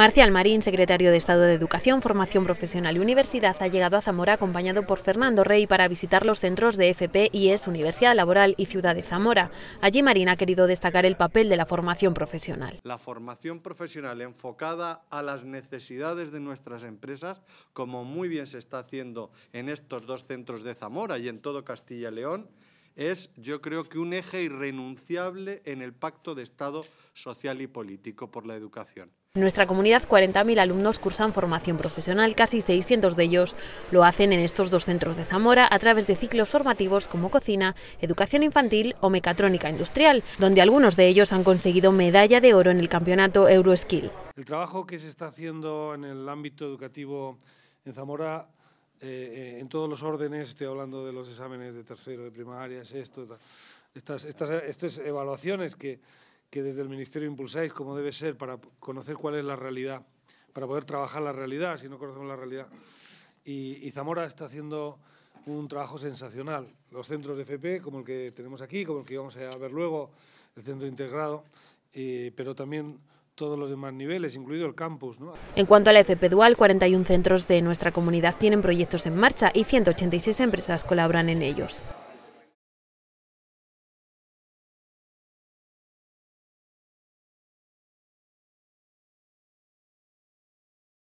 Marcial Marín, secretario de Estado de Educación, Formación Profesional y Universidad, ha llegado a Zamora acompañado por Fernando Rey para visitar los centros de FP, y ES, Universidad Laboral y Ciudad de Zamora. Allí Marín ha querido destacar el papel de la formación profesional. La formación profesional enfocada a las necesidades de nuestras empresas, como muy bien se está haciendo en estos dos centros de Zamora y en todo Castilla y León, es, yo creo que, un eje irrenunciable en el pacto de Estado social y político por la educación. En nuestra comunidad, 40.000 alumnos cursan formación profesional, casi 600 de ellos lo hacen en estos dos centros de Zamora a través de ciclos formativos como cocina, educación infantil o mecatrónica industrial, donde algunos de ellos han conseguido medalla de oro en el campeonato Euroskill. El trabajo que se está haciendo en el ámbito educativo en Zamora eh, eh, en todos los órdenes, estoy hablando de los exámenes de tercero, de primaria, sexto, estas, estas, estas evaluaciones que, que desde el Ministerio impulsáis, como debe ser, para conocer cuál es la realidad, para poder trabajar la realidad, si no conocemos la realidad. Y, Zamora está haciendo un trabajo sensacional. Los centros de FP, como el que tenemos aquí, como el que vamos a ver luego, el centro integrado, eh, pero también todos los demás niveles, incluido el campus. En cuanto a la FP Dual, 41 centros de nuestra comunidad tienen proyectos en marcha y 186 empresas colaboran en ellos.